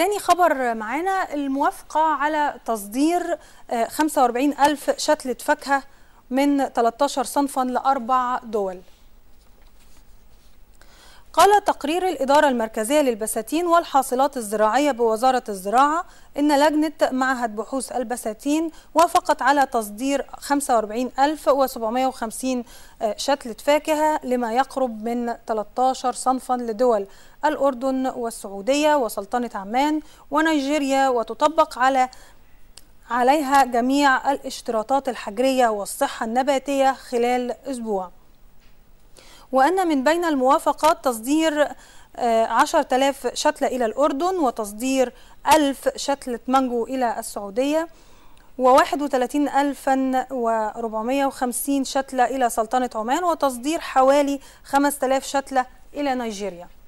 تاني خبر معانا الموافقة على تصدير 45 آه، ألف شتلة فاكهة من 13 صنفا لأربع دول قال تقرير الإدارة المركزية للبساتين والحاصلات الزراعية بوزارة الزراعة إن لجنة معهد بحوث البساتين وافقت على تصدير 45750 شتلة فاكهة لما يقرب من 13 صنفا لدول الأردن والسعودية وسلطنة عمان ونيجيريا وتطبق على عليها جميع الاشتراطات الحجرية والصحة النباتية خلال أسبوع وأن من بين الموافقات تصدير 10000 آه، شتلة إلى الأردن وتصدير 1000 شتلة مانجو إلى السعودية و31450 شتلة إلى سلطنة عمان وتصدير حوالي 5000 شتلة إلى نيجيريا